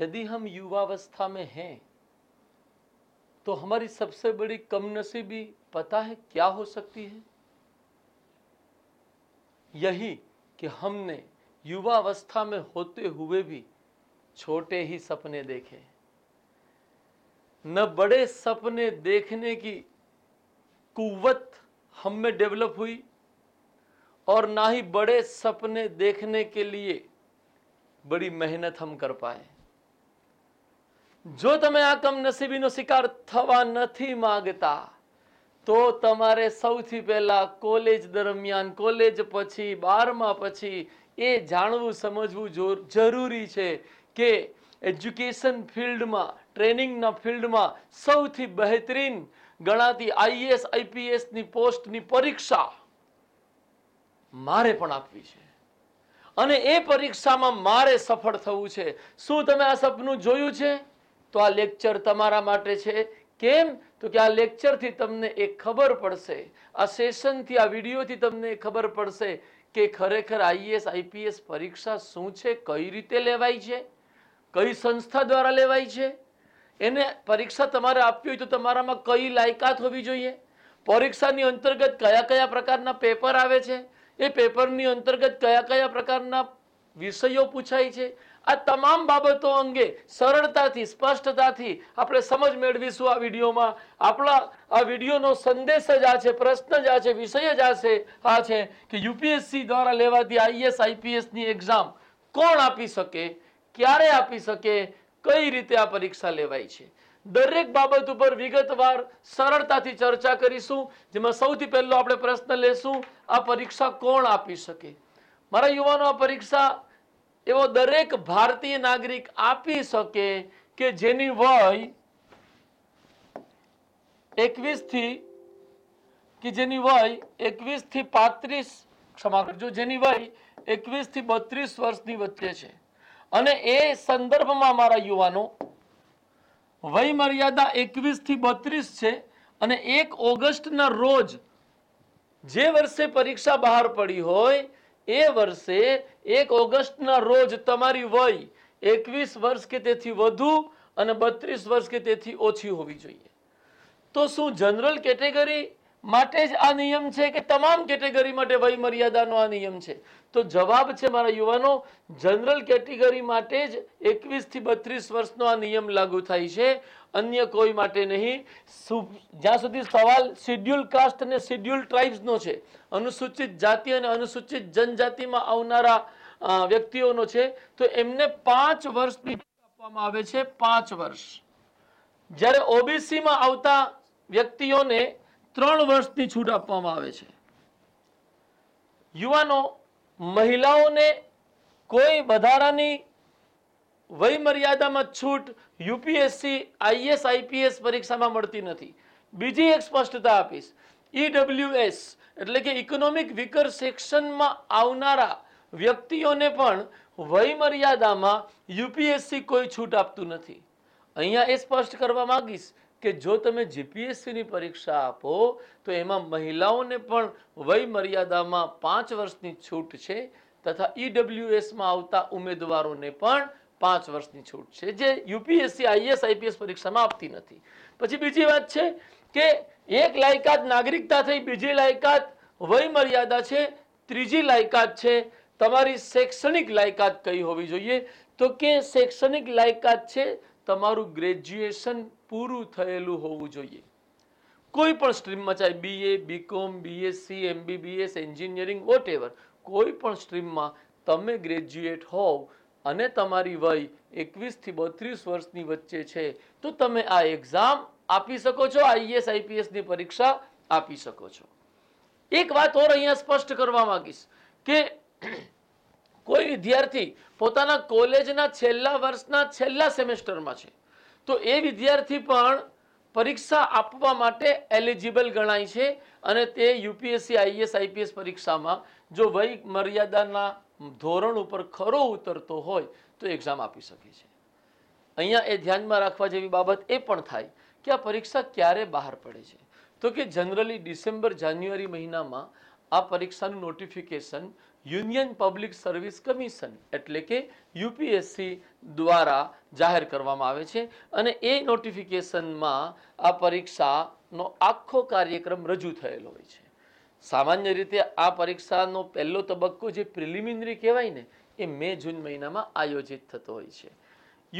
यदि हम युवावस्था में हैं तो हमारी सबसे बड़ी कम नसीबी पता है क्या हो सकती है यही कि हमने युवा अवस्था में होते हुए भी छोटे ही सपने देखे न बड़े सपने देखने की कुवत हम में डेवलप हुई और ना ही बड़े सपने देखने के लिए बड़ी मेहनत हम कर पाए જો તમે આ કમનસીબીનો શિકાર થવા નથી માગતા તો તમારે સૌથી પહેલા કોલેજ દરમિયાન કોલેજ પછી બારમા પછી એ જાણવું સમજવું જરૂરી છે કે એજ્યુકેશન ફિલ્ડમાં ટ્રેનિંગના ફિલ્ડમાં સૌથી બહેતરીન ગણાતી આઈએસ આઈપીએસની પોસ્ટની પરીક્ષા મારે પણ આપવી છે અને એ પરીક્ષામાં મારે સફળ થવું છે શું તમે આ સપનું જોયું છે તો આ લેક્ચર તમારા માટે છે કેમ તો કે આ લેક્ચરથી તમને એ ખબર પડશે આ સેશનથી આ વિડીયોથી તમને ખબર પડશે કે ખરેખર આઈએસ આઈપીએસ પરીક્ષા શું છે કઈ રીતે લેવાય છે કઈ સંસ્થા દ્વારા લેવાય છે એને પરીક્ષા તમારે આપવી હોય તો તમારામાં કઈ લાયકાત હોવી જોઈએ પરીક્ષાની અંતર્ગત કયા કયા પ્રકારના પેપર આવે છે એ પેપરની અંતર્ગત કયા કયા પ્રકારના વિષયો પૂછાય છે આ તમામ બાબતો અંગે સરળતાથી સ્પષ્ટતાથી આપણે સમજ મેળવીશું આ વિડીયોમાં આપણા આ વિડીયોનો સંદેશ જ આ છે પ્રશ્ન જ આ છે વિષય જ આ છે આ છે કે યુપીએસસી દ્વારા લેવાતી આઈએસ આઈપીએસની એક્ઝામ કોણ આપી શકે ક્યારે આપી શકે કઈ રીતે આ પરીક્ષા લેવાય છે દરેક બાબત ઉપર વિગતવાર સરળતાથી ચર્ચા કરીશું જેમાં સૌથી પહેલો આપણે પ્રશ્ન લેશું આ પરીક્ષા કોણ આપી શકે મારા યુવાનો આ પરીક્ષા એવો દરેક ભારતીય નાગરિક આપી શકે કે જેની વય એકવીસ થી કે જેની વય એકવીસ થી પાંત્રીસ ક્ષમા કરજો જેની વય એકવીસ થી બત્રીસ વર્ષની વચ્ચે છે અને એ સંદર્ભમાં મારા યુવાનો વય મર્યાદા એકવીસ થી બત્રીસ છે અને એક ઓગસ્ટના રોજ જે વર્ષે પરીક્ષા બહાર પડી હોય એ વર્ષે એક ઓગસ્ટના રોજ તમારી વય એકવીસ વર્ષ કે તેથી વધુ અને બત્રીસ વર્ષ કે તેથી ઓછી હોવી જોઈએ તો શું જનરલ કેટેગરી માટે જ આ નિયમ છે કે તમામ કેટેગરી માટે વય મર્યાદાનો આ નિયમ છે તો જવાબ છે મારા યુવાનો જનરલ કેટેગરી માટે જ એકવીસથી બત્રીસ વર્ષનો આ નિયમ લાગુ થાય છે અન્ય કોઈ માટે નહીં જ્યાં સુધી સવાલ શિડ્યુલ કાસ્ટ અને શિડ્યુલ ટ્રાઇબ્સનો છે અનુસૂચિત જાતિ અને અનુસૂચિત જનજાતિમાં આવનારા વ્યક્તિઓનો છે તો એમને પાંચ વર્ષની આપવામાં આવે છે પાંચ વર્ષ જ્યારે ઓબીસીમાં આવતા વ્યક્તિઓને ત્રણ વર્ષની છૂટ આપવામાં આવે છે યુવાનો મહિલાઓને કોઈ વધારાની વયમર્યાદામાં છૂટ યુપીએસસી આઈએસ આઈપીએસ પરીક્ષામાં મળતી નથી બીજી એક સ્પષ્ટતા આપીશ ઈડબ્લ્યુએસ એટલે કે ઇકોનોમિક વિકર સેક્શનમાં આવનારા વ્યક્તિઓને પણ વય મર્યાદામાં યુપીએસસી કોઈ છૂટ આપતું નથી અહીંયા એ સ્પષ્ટ કરવા માગીશ કે જો તમે જીપીએસસીની પરીક્ષા આપો તો એમાં મહિલાઓને પણ વય મર્યાદામાં પાંચ વર્ષની છૂટ છે તથા ઈડબ્લ્યુએસમાં આવતા ઉમેદવારોને પણ પાંચ વર્ષની છૂટ છે જે યુપીએસસી આઈએસ આઈપીએસ પરીક્ષામાં આપતી નથી પછી બીજી વાત છે કે એક લાયકાત નાગરિકતા થઈ બીજી લાયકાત વય મર્યાદા છે ત્રીજી લાયકાત છે તમારી શૈક્ષણિક લાયકાત કઈ હોવી જોઈએ તો કે શૈક્ષણિક લાયકાત છે તમારું ગ્રેજ્યુએશન પૂરું થયેલું હોવું જોઈએ કોઈ પણ સ્ટ્રીમમાં ચાહે BA BCom BSc MBBS engineering what કોઈ પણ સ્ટ્રીમમાં તમે ગ્રેજ્યુએટ હોવ અને તમારી વય એકવીસથી બત્રીસ વર્ષની વચ્ચે છે તો તમે આ એક્ઝામ આપી શકો છો આઈએસ આઈપીએસ ની પરીક્ષા આપી શકો છો એક વાત ઓર અહીંયા સ્પષ્ટ કરવા માંગીશ કે કોઈ વિદ્યાર્થી પોતાના કોલેજના છેલ્લા વર્ષના છેલ્લા સેમેસ્ટરમાં છે તો એ વિદ્યાર્થી પણ પરીક્ષા આપવા માટે એલિજિબલ ગણાય છે અને તે યુપીએસસી આઈએસ આઈપીએસ પરીક્ષામાં જો વય મર્યાદાના ધોરણ ઉપર ખરો ઉતરતો હોય તો એક્ઝામ આપી શકે છે અહીંયા એ ધ્યાનમાં રાખવા જેવી બાબત એ પણ થાય કે આ પરીક્ષા ક્યારે બહાર પડે છે તો કે જનરલી ડિસેમ્બર જાન્યુઆરી મહિનામાં આ પરીક્ષાનું notification union public service commission એટલે કે યુપીએસસી દ્વારા જાહેર કરવામાં આવે છે અને એ નોટિફિકેશનમાં આ પરીક્ષાનો આખો કાર્યક્રમ રજૂ થયેલો હોય છે સામાન્ય રીતે આ પરીક્ષાનો પહેલો તબક્કો જે પ્રિલિમિનરી કહેવાય ને એ મે જૂન મહિનામાં આયોજિત થતો હોય છે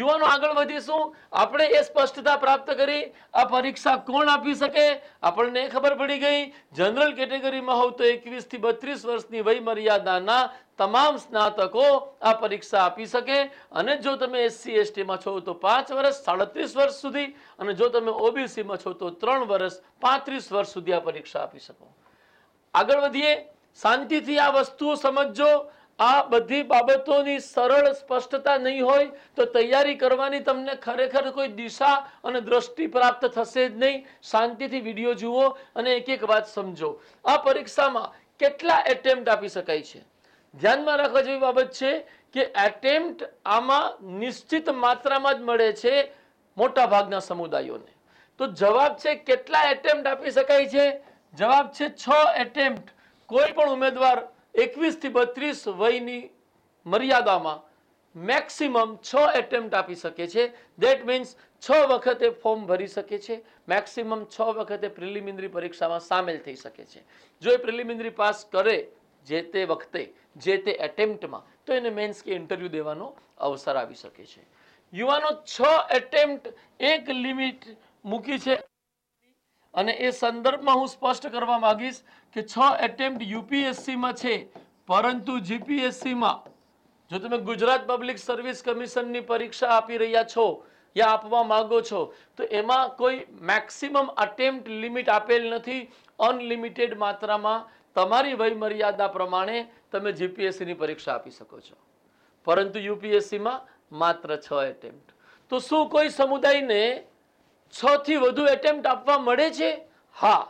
યુવાનો આગળ વધીશું આપણે એ સ્પષ્ટતા પ્રાપ્ત કરી આ પરીક્ષા કોણ આપી શકે આપણને ખબર પડી ગઈ જનરલ કેટેગરીમાં હોવ તો એકવીસ થી બત્રીસ વર્ષની વય મર્યાદાના તમામ સ્નાતકો આ પરીક્ષા આપી શકે અને જો તમે એસસી એસટીમાં છો તો પાંચ વર્ષ સાડત્રીસ વર્ષ સુધી અને જો તમે ઓબીસીમાં છો તો ત્રણ વર્ષ પાંત્રીસ વર્ષ સુધી આ પરીક્ષા આપી શકો આગળ વધીએ શાંતિથી આ વસ્તુઓ સમજજો આ બધી બાબતોની સરળ સ્પષ્ટતા નહીં હોય તો તૈયારી કરવાની તમને ખરેખર કોઈ દિશા અને દ્રષ્ટિ પ્રાપ્ત થશે જ નહીં શાંતિથી વિડીયો જુઓ અને એક એક વાત સમજો આ પરીક્ષામાં કેટલા એટેમ્પ્ટ આપી શકાય છે ધ્યાનમાં રાખવા જેવી બાબત છે કે એટેમ્પ્ટ આમાં નિશ્ચિત માત્રામાં જ મળે છે મોટાભાગના સમુદાયોને તો જવાબ છે કેટલા એટેમ્પ્ટ આપી શકાય છે જવાબ છે છ એટેમ્પ્ટ કોઈ પણ ઉમેદવાર એકવીસથી બત્રીસ વયની મર્યાદામાં મેક્સિમમ છ એટેમ્પ્ટ આપી શકે છે દેટ મીન્સ છ વખતે ફોર્મ ભરી શકે છે મેક્સિમમ છ વખતે પ્રિલિમિનરી પરીક્ષામાં સામેલ થઈ શકે છે જો એ પ્રિલિમિનરી પાસ કરે જે તે વખતે જે તે એટેમ્પ્ટમાં તો એને મેન્સ કે ઇન્ટરવ્યૂ દેવાનો અવસર આવી શકે છે યુવાનો છ એટેમ્પ્ટ એક લિમિટ મૂકી છે અને એ સંદર્ભમાં હું સ્પષ્ટ કરવા માંગીશ કે છ એટેમ્પ્ટ યુપીએસસીમાં છે પરંતુ જીપીએસસીમાં જો તમે ગુજરાત પબ્લિક સર્વિસ કમિશનની પરીક્ષા આપી રહ્યા છો યા આપવા માંગો છો તો એમાં કોઈ મેક્સિમમ અટેમ્પ્ટ લિમિટ આપેલ નથી અનલિમિટેડ માત્રામાં તમારી વયમર્યાદા પ્રમાણે તમે જીપીએસસીની પરીક્ષા આપી શકો છો પરંતુ યુપીએસસીમાં માત્ર છ એટેમ્પ્ટ તો શું કોઈ સમુદાયને છ થી વધુ એટેમ્પ્ટ આપવા મળે છે હા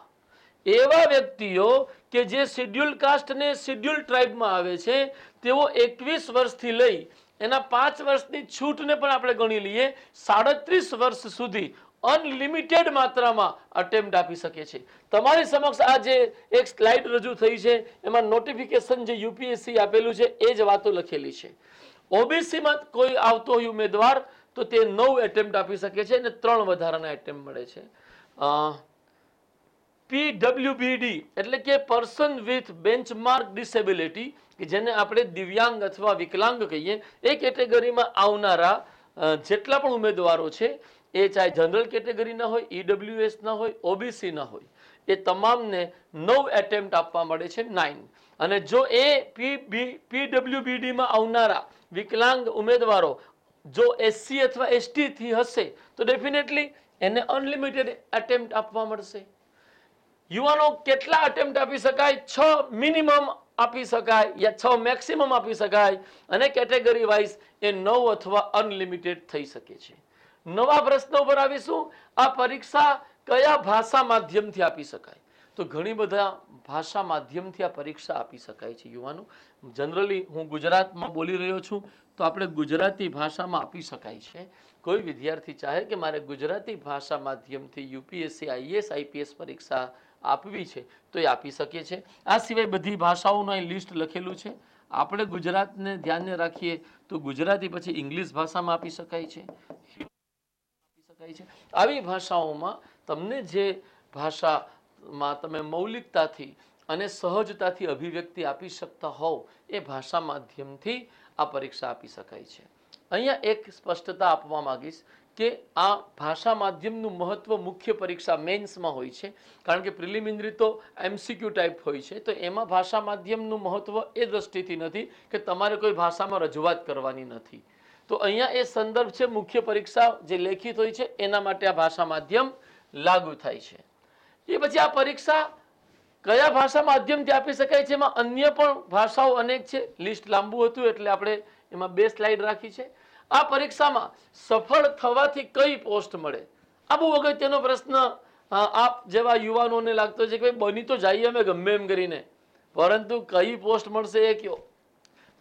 એવા વ્યક્તિઓ કે જે શેડ્યુલ કાસ્ટને શિડ્યુલ ટ્રાઇબમાં આવે છે તેઓ એકવીસ વર્ષથી લઈ એના પાંચ વર્ષની છૂટને પણ આપણે ગણી લઈએ સાડત્રીસ વર્ષ સુધી અનલિમિટેડ માત્રામાં અટેમ્પ્ટ આપી શકે છે તમારી સમક્ષ આ જે એક સ્લાઇડ રજૂ થઈ છે એમાં નોટિફિકેશન જે યુપીએસસી આપેલું છે એ જ વાતો લખેલી છે ઓબીસીમાં કોઈ આવતો હોય ઉમેદવાર તો તે નવ એટેમ્પ્ટ આપી શકે છે અને ત્રણ વધારાના એટેમ્પ્ટ મળે છે પીડબ્લ્યુબીડી એટલે કે પર્સન વિથ બેન્ચમાર્ક ડિસેબિલિટી કે જેને આપણે દિવ્યાંગ અથવા વિકલાંગ કહીએ એ કેટેગરીમાં આવનારા જેટલા પણ ઉમેદવારો છે એ ચાહે જનરલ કેટેગરીના હોય ઈડબ્લ્યુએસના હોય ઓબીસીના હોય એ તમામને નવ એટેમ્પ્ટ આપવા મળે છે નાઇન અને જો એ પી બી પીડબ્લ્યુબીડીમાં આવનારા વિકલાંગ ઉમેદવારો જો એસસી અથવા એસટીથી હશે તો ડેફિનેટલી એને અનલિમિટેડ અટેમ્પ્ટ આપવા મળશે યુવાનો કેટલા અટેમ્પ્ટ આપી શકાય છ મિનિમમ આપી શકાય યા છ મેક્સિમમ આપી શકાય અને કેટેગરી વાઇઝ એ નવ અથવા અનલિમિટેડ થઈ શકે છે નવા પ્રશ્નો ઉપર આવીશું આ પરીક્ષા કયા ભાષા માધ્યમથી આપી શકાય તો ઘણી બધા ભાષા માધ્યમથી આ પરીક્ષા આપી શકાય છે યુવાનો જનરલી હું ગુજરાતમાં બોલી રહ્યો છું તો આપણે ગુજરાતી ભાષામાં આપી શકાય છે કોઈ વિદ્યાર્થી ચાહે કે મારે ગુજરાતી ભાષા માધ્યમથી યુપીએસસી આઈએસ આઈપીએસ પરીક્ષા આપવી છે તો એ આપી શકીએ છે આ સિવાય બધી ભાષાઓનું અહીં લિસ્ટ લખેલું છે આપણે ગુજરાતને ધ્યાને રાખીએ તો ગુજરાતી પછી ઇંગ્લિશ ભાષામાં આપી શકાય છે આપી શકાય છે આવી ભાષાઓમાં તમને જે ભાષામાં તમે મૌલિકતાથી અને સહજતાથી અભિવ્યક્તિ આપી શકતા હોવ એ ભાષા માધ્યમથી આ પરીક્ષા આપી શકાય છે અહીંયા એક સ્પષ્ટતા આપવા માગીશ કે આ ભાષા માધ્યમનું મહત્ત્વ મુખ્ય પરીક્ષા મેન્સમાં હોય છે કારણ કે પ્રિલિમિનરી તો એમસીક્યુ ટાઈપ હોય છે તો એમાં ભાષા માધ્યમનું મહત્ત્વ એ દ્રષ્ટિથી નથી કે તમારે કોઈ ભાષામાં રજૂઆત કરવાની નથી તો અહીંયા એ સંદર્ભ છે મુખ્ય પરીક્ષા જે લેખિત હોય છે એના માટે આ ભાષા માધ્યમ લાગુ થાય છે એ પછી આ પરીક્ષા કયા ભાષા માધ્યમથી આપી શકાય છે એમાં અન્ય પણ ભાષાઓ અનેક છે લિસ્ટ લાંબુ હતું એટલે આપણે એમાં બે સ્લાઇડ રાખી છે આ પરીક્ષામાં સફળ થવાથી કઈ પોસ્ટ મળે આ બહુ અગત્યનો પ્રશ્ન આપ જેવા યુવાનોને લાગતો છે કે ભાઈ બની તો જઈએ અમે ગમે એમ કરીને પરંતુ કઈ પોસ્ટ મળશે એ કયો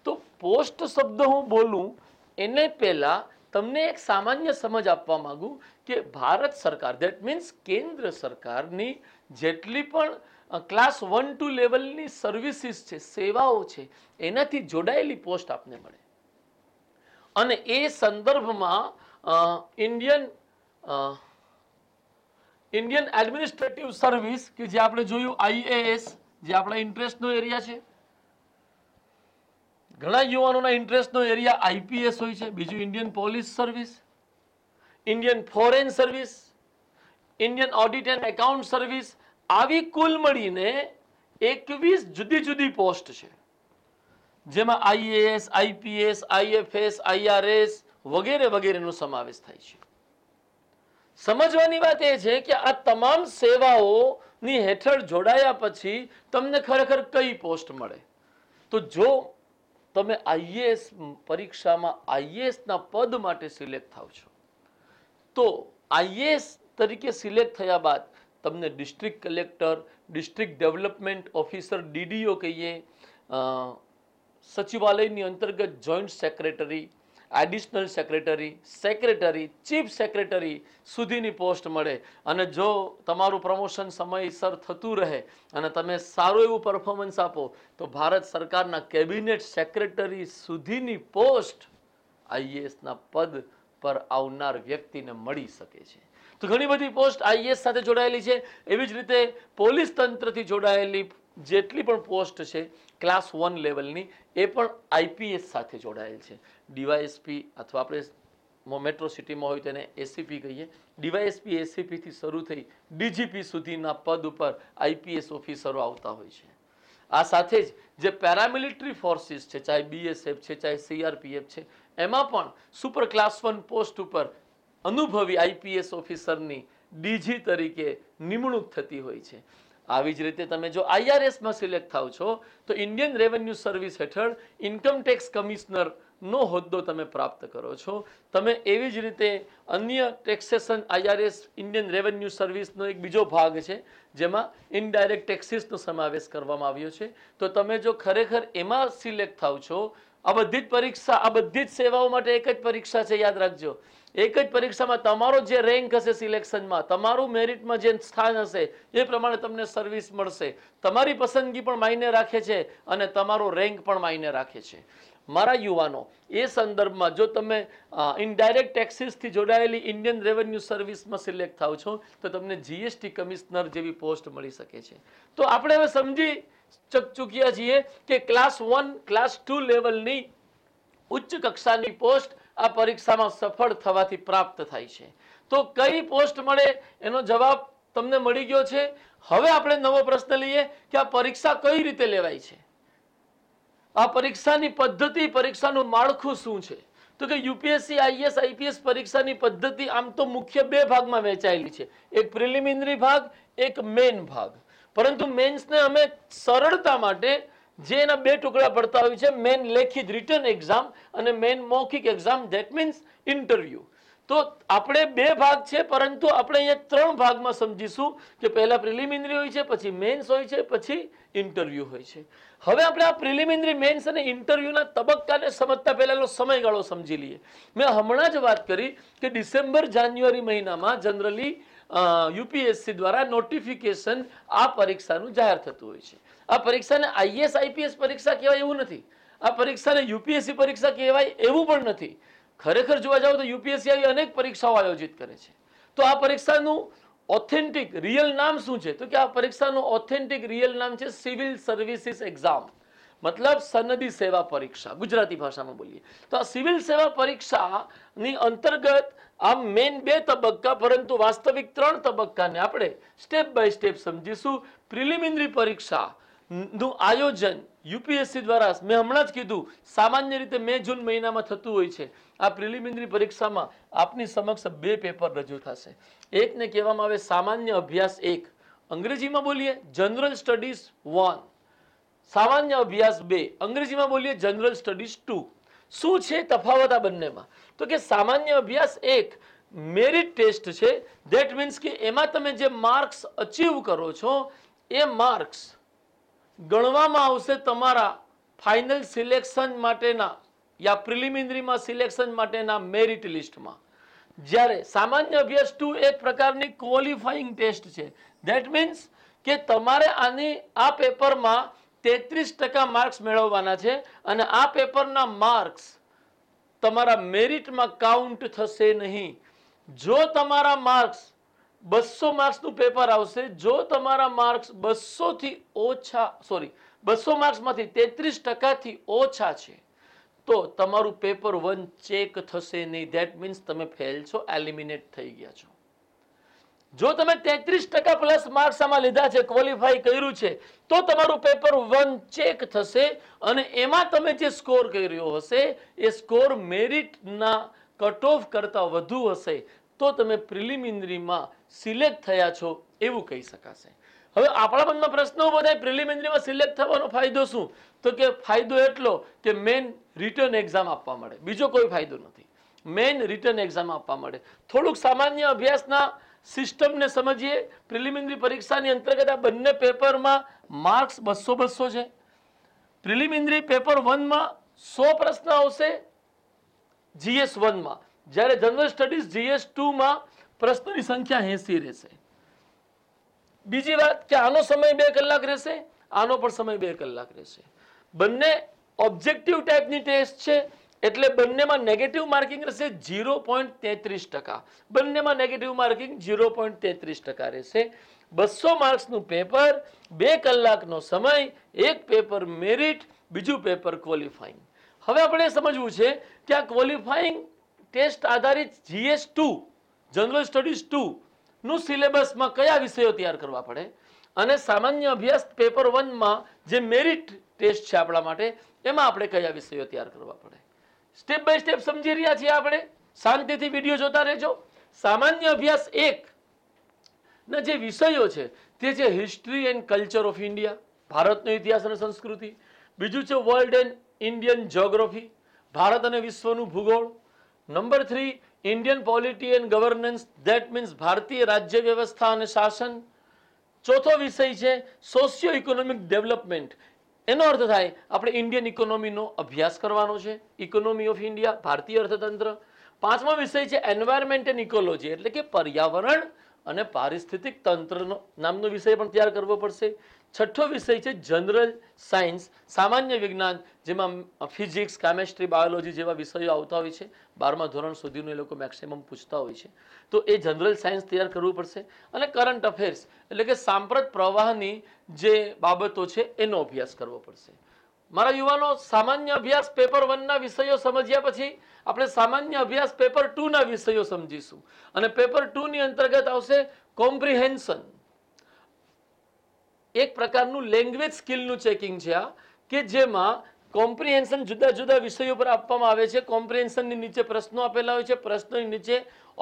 તો પોસ્ટ શબ્દ હું બોલું એને પહેલાં તમને એક સામાન્ય સમજ આપવા માગું કે ભારત સરકાર દેટ મીન્સ કેન્દ્ર સરકારની જેટલી પણ ક્લાસ વન ટુ લેવલની સર્વિસીસ છે સેવાઓ છે એનાથી જોડાયેલી પોસ્ટ આપને મળે અને એ સંદર્ભમાં ઇન્ડિયન ઇન્ડિયન એડમિનિસ્ટ્રેટિવ સર્વિસ કે જે આપણે જોયું આઈએએસ જે આપણા ઇન્ટરેસ્ટનો એરિયા છે ઘણા યુવાનોના ઇન્ટરેસ્ટનો એરિયા આઈપીએસ હોય છે બીજું Indian police service Indian foreign service Indian audit and account service આવી કુલ મળીને એકવીસ જુદી જુદી પોસ્ટ છે જેમાં આઈએએસ આઈપીએસ આઈએફએસ આઈઆરએસ વગેરે વગેરેનો સમાવેશ થાય છે સમજવાની વાત એ છે કે આ તમામ સેવાઓની હેઠળ જોડાયા પછી તમને ખરેખર કઈ પોસ્ટ મળે તો જો તમે આઈએએસ પરીક્ષામાં આઈએએસના પદ માટે સિલેક્ટ થાવ છો તો આઈએએસ તરીકે સિલેક્ટ થયા બાદ તમને district collector district development officer DDO કહીએ સચિવાલયની અંતર્ગત joint secretary additional secretary secretary chief secretary સુધીની પોસ્ટ મળે અને જો તમારું પ્રમોશન સમયસર થતું રહે અને તમે સારું એવું પરફોર્મન્સ આપો તો ભારત સરકારના કેબિનેટ સેક્રેટરી સુધીની પોસ્ટ આઈએએસના પદ પર આવનાર વ્યક્તિને મળી શકે છે તો ઘણી બધી પોસ્ટ આઈએસ સાથે જોડાયેલી છે એવી જ રીતે પોલીસ તંત્રથી જોડાયેલી જેટલી પણ પોસ્ટ છે ક્લાસ વન લેવલની એ પણ આઈપીએસ સાથે જોડાયેલ છે ડીવાયએસપી અથવા આપણે મેટ્રો સિટીમાં હોય તેને એસીપી કહીએ ડીવાયએસપી એસીપીથી શરૂ થઈ ડીજીપી સુધીના પદ ઉપર આઈપીએસ ઓફિસરો આવતા હોય છે આ સાથે જ જે પેરામિલિટરી ફોર્સિસ છે ચાહે બીએસએફ છે ચાહે સીઆરપીએફ છે એમાં પણ સુપર ક્લાસ વન પોસ્ટ ઉપર અનુભવી આઈપીએસ ઓફિસરની ડીજી તરીકે નિમણૂક થતી હોય છે આવી જ રીતે તમે જો આઈઆરએસમાં સિલેક્ટ થાવ છો તો ઇન્ડિયન રેવન્યુ સર્વિસ હેઠળ ઇન્કમ ટેક્સ કમિશનરનો હોદ્દો તમે પ્રાપ્ત કરો છો તમે એવી જ રીતે અન્ય ટેક્સેશન આઈઆરએસ ઇન્ડિયન રેવન્યુ સર્વિસનો એક બીજો ભાગ છે જેમાં ઇનડાયરેક્ટ ટેક્સીસનો સમાવેશ કરવામાં આવ્યો છે તો તમે જો ખરેખર એમાં સિલેક્ટ થાવ છો આ બધી જ પરીક્ષા આ બધી જ સેવાઓ માટે એક જ પરીક્ષા છે યાદ રાખજો એક જ પરીક્ષામાં તમારો જે રેન્ક હશે સિલેક્શનમાં તમારું મેરિટમાં જે સ્થાન હશે એ પ્રમાણે તમને સર્વિસ મળશે તમારી પસંદગી પણ માયને રાખે છે અને તમારો રેન્ક પણ માયને રાખે છે મારા યુવાનો એ સંદર્ભમાં જો તમે ઇનડાયરેક્ટ ટેક્સીસથી જોડાયેલી ઇન્ડિયન રેવન્યુ સર્વિસમાં સિલેક્ટ થાવ છો તો તમને જીએસટી કમિશનર જેવી પોસ્ટ મળી શકે છે તો આપણે હવે સમજી ચકચુક્યા છીએ કે ક્લાસ વન ક્લાસ ટુ લેવલની ઉચ્ચ કક્ષાની પોસ્ટ આ પરીક્ષામાં સફળ થવાથી પ્રાપ્ત થાય છે તો કઈ પોસ્ટ મળે એનો જવાબ તમને મળી ગયો છે હવે આપણે નવો પ્રશ્ન લઈએ કે આ પરીક્ષા કઈ રીતે લેવાય છે આ પરીક્ષાની પદ્ધતિ પરીક્ષાનું માળખું શું છે તો કે યુપીએસસી આઈએસ આઈપીએસ પરીક્ષાની પદ્ધતિ આમ તો મુખ્ય બે ભાગમાં વહેંચાયેલી છે એક પ્રિલિમિનરી ભાગ એક મેઇન ભાગ પરંતુ મેન્સને અમે સરળતા માટે જે એના બે ટુકડા પડતા હોય છે મેન લેખિત રિટર્ન એક્ઝામ અને મેન મૌખિક એક્ઝામ ધેટ મીન્સ ઇન્ટરવ્યૂ તો આપણે બે ભાગ છે પરંતુ આપણે અહીંયા ત્રણ ભાગમાં સમજીશું કે પહેલાં પ્રિલિમિનરી હોય છે પછી મેન્સ હોય છે પછી ઇન્ટરવ્યૂ હોય છે હવે આપણે આ પ્રિલિમિનરી મેન્સ અને ઇન્ટરવ્યૂના તબક્કાને સમજતા પહેલાંનો સમયગાળો સમજી લઈએ મેં હમણાં જ વાત કરી કે ડિસેમ્બર જાન્યુઆરી મહિનામાં જનરલી યુપીએસસી દ્વારા નોટિફિકેશન આ પરીક્ષાનું જાહેર થતું હોય છે આ પરીક્ષાને આઈએસ આઈપીએસ પરીક્ષા કહેવાય એવું નથી આ પરીક્ષાને યુપીએસસી પરીક્ષા કહેવાય એવું પણ નથી ખરેખર જોવા જાવ તો યુપીએસસી આવી અનેક પરીક્ષાઓ આયોજિત કરે છે તો આ પરીક્ષાનું ઓથેન્ટિક રિયલ નામ શું છે તો કે આ પરીક્ષાનું ઓથેન્ટિક રિયલ નામ છે સિવિલ સર્વિસીસ એક્ઝામ મતલબ સનદી સેવા પરીક્ષા ગુજરાતી ભાષામાં બોલીએ તો આ સિવિલ સેવા પરીક્ષાની અંતર્ગત આમ મેન બે તબક્કા પરંતુ વાસ્તવિક ત્રણ તબક્કાને આપણે સ્ટેપ બાય સ્ટેપ સમજીશું પ્રિલિમિનરી પરીક્ષા નું આયોજન યુપીએસસી દ્વારા મેં હમણાં જ કીધું સામાન્ય રીતે મે જૂન મહિનામાં થતું હોય છે આ પ્રિલિમિનરી પરીક્ષામાં આપની સમક્ષ બે પેપર રજૂ થશે એકને કહેવામાં આવે સામાન્ય અભ્યાસ એક અંગ્રેજીમાં બોલીએ જનરલ સ્ટડીઝ વન સામાન્ય અભ્યાસ બે અંગ્રેજીમાં બોલીએ જનરલ સ્ટડીઝ ટુ શું છે તફાવત આ બંનેમાં તો કે સામાન્ય અભ્યાસ એક મેરિટ ટેસ્ટ છે ધેટ મીન્સ કે એમાં તમે જે માર્ક્સ અચીવ કરો છો એ માર્ક્સ ગણવામાં આવશે તમારા ફાઇનલ સિલેક્શન માટેના યા પ્રિલિમિનરીમાં સિલેક્શન માટેના મેરિટ લિસ્ટમાં જ્યારે સામાન્ય અભ્યાસ ટુ એક પ્રકારની ક્વોલિફાઈંગ ટેસ્ટ છે ધેટ મીન્સ કે તમારે આની આ પેપરમાં તેત્રીસ ટકા માર્ક્સ મેળવવાના છે અને આ પેપરના માર્ક્સ તમારા મેરિટમાં કાઉન્ટ થશે નહીં જો તમારા માર્ક્સ બસો માર્ક્સનું પેપર આવશે જો તમારા માર્ક્સ બસોથી ઓછા સોરી બસો માર્ક્સમાંથી તેત્રીસ ટકાથી ઓછા છે તો તમારું પેપર વન ચેક થશે નહીં ધેટ મીન્સ તમે ફેલ છો એલિમિનેટ થઈ ગયા છો જો તમે તેત્રીસ ટકા પ્લસ માર્ક્સ આમાં લીધા છે ક્વોલિફાય કર્યું છે તો તમારું પેપર વન ચેક થશે અને એમાં તમે જે સ્કોર કર્યો હશે એ સ્કોર મેરિટના કટ ઓફ કરતાં વધુ હશે તો તમે પ્રિલિમિનરીમાં સિલેક્ટ થયા છો એવું કહી શકાશે હવે આપણા મનમાં પ્રશ્ન ઉભો થાય પ્રિલિમિનરીમાં સિલેક્ટ થવાનો ફાયદો શું તો કે ફાયદો એટલો કે મેઇન રિટર્ન એક્ઝામ આપવા મળે બીજો કોઈ ફાયદો નથી મેઇન રિટર્ન એક્ઝામ આપવા મળે થોડુંક સામાન્ય અભ્યાસના સિસ્ટમને સમજીએ પ્રિલિમિનરી પરીક્ષાની અંતર્ગત આ બંને પેપરમાં માર્ક્સ બસો બસો છે પ્રિલિમિનરી પેપર વનમાં સો પ્રશ્ન આવશે જીએસ વનમાં જ્યારે જનરલ સ્ટડીઝ જીએસ ટુમાં પ્રશ્નની સંખ્યા એંસી રહેશે બીજી વાત કે આનો સમય બે કલાક રહેશે આનો પણ સમય બે કલાક રહેશે બંને ઓબ્જેક્ટિવ ટાઈપની ટેસ્ટ છે એટલે બંનેમાં નેગેટિવ માર્કિંગ રહેશે ઝીરો પોઈન્ટ તેત્રીસ ટકા બંનેમાં નેગેટિવ માર્કિંગ ઝીરો પોઈન્ટ તેત્રીસ ટકા રહેશે બસો માર્ક્સનું પેપર બે કલાકનો સમય એક પેપર મેરિટ બીજું પેપર ક્વોલિફાઈંગ હવે આપણે સમજવું છે કે આ ક્વોલિફાઈંગ ટેસ્ટ આધારિત જીએસ ટુ જનરલ સ્ટડીઝ ટુનું સિલેબસમાં કયા વિષયો તૈયાર કરવા પડે અને સામાન્ય અભ્યાસ પેપર વનમાં જે મેરિટ ટેસ્ટ છે આપણા માટે એમાં આપણે કયા વિષયો તૈયાર કરવા પડે સ્ટેપ બાય સ્ટેપ સમજી રહ્યા છીએ આપણે શાંતિથી વિડીયો જોતા રહેજો સામાન્ય અભ્યાસ એક ના જે વિષયો છે તે છે history and culture of India ભારતનો ઇતિહાસ અને સંસ્કૃતિ બીજું છે વર્લ્ડ એન્ડ ઇન્ડિયન જ્યોગ્રાફી ભારત અને વિશ્વનું ભૂગોળ number three Indian polity and governance that means ભારતીય રાજ્ય વ્યવસ્થા અને શાસન ચોથો વિષય છે સોશિયો ઇકોનોમિક ડેવલપમેન્ટ એનો અર્થ થાય આપણે ઇન્ડિયન ઇકોનોમીનો અભ્યાસ કરવાનો છે ઇકોનોમી ઓફ ઇન્ડિયા ભારતીય અર્થતંત્ર પાંચમો વિષય છે એન્વાયરમેન્ટ એન્ડ ઇકોલોજી એટલે કે પર્યાવરણ અને પારિસ્થિતિક તંત્રનો નામનો વિષય પણ તૈયાર કરવો પડશે છઠ્ઠો વિષય છે જનરલ સાયન્સ સામાન્ય વિજ્ઞાન જેમાં ફિઝિક્સ કેમેસ્ટ્રી બાયોલોજી જેવા વિષયો આવતા હોય છે બારમા ધોરણ સુધીનું એ લોકો મેક્સિમમ પૂછતા હોય છે તો એ જનરલ સાયન્સ તૈયાર કરવું પડશે અને કરંટ અફેર્સ એટલે કે સાંપ્રત પ્રવાહની જે બાબતો છે એનો અભ્યાસ કરવો પડશે મારા યુવાનો સામાન્ય અભ્યાસ પેપર વનના વિષયો સમજ્યા પછી આપણે સામાન્ય અભ્યાસ પેપર ટુના વિષયો સમજીશું અને પેપર ટુની અંતર્ગત આવશે કોમ્પ્રિહેન્શન એક પ્રકારનું લેંગ્વેજ સ્કિલનું ચેકિંગ છે આ કે જેમાં કોમ્પ્રિહેન્શન જુદા જુદા વિષયો પર આપવામાં આવે છે કોમ્પ્રિહેન્શનની નીચે પ્રશ્નો આપેલા હોય છે પ્રશ્નોની નીચે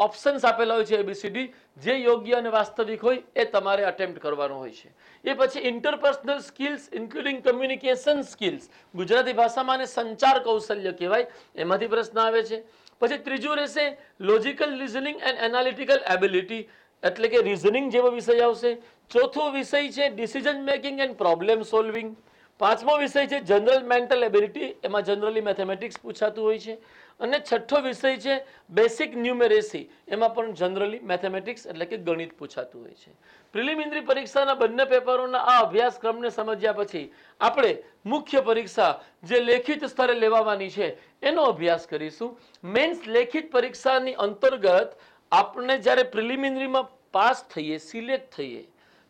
ઓપ્શન્સ આપેલા હોય છે એબીસીડી જે યોગ્ય અને વાસ્તવિક હોય એ તમારે અટેમ્પ્ટ કરવાનો હોય છે એ પછી interpersonal skills including communication skills Gujarati ભાષામાં અને સંચાર કૌશલ્ય કહેવાય એમાંથી પ્રશ્ન આવે છે પછી ત્રીજું રહેશે logical reasoning and analytical ability એટલે કે રિઝનિંગ જેવો વિષય આવશે ચોથો વિષય છે decision making and problem solving પાંચમો વિષય છે જનરલ મેન્ટલ એબિલિટી એમાં જનરલી મેથેમેટિક્સ પૂછાતું હોય છે અને છઠ્ઠો વિષય છે બેસિક ન્યુમેરેસી એમાં પણ જનરલી મેથેમેટિક્સ એટલે કે ગણિત પૂછાતું હોય છે પ્રિલિમિનરી પરીક્ષાના બંને પેપરોના આ અભ્યાસક્રમને સમજ્યા પછી આપણે મુખ્ય પરીક્ષા જે લેખિત સ્તરે લેવાવાની છે એનો અભ્યાસ કરીશું મેન્સ લેખિત પરીક્ષાની અંતર્ગત આપણે જ્યારે પ્રિલિમિનરીમાં પાસ થઈએ સિલેક્ટ થઈએ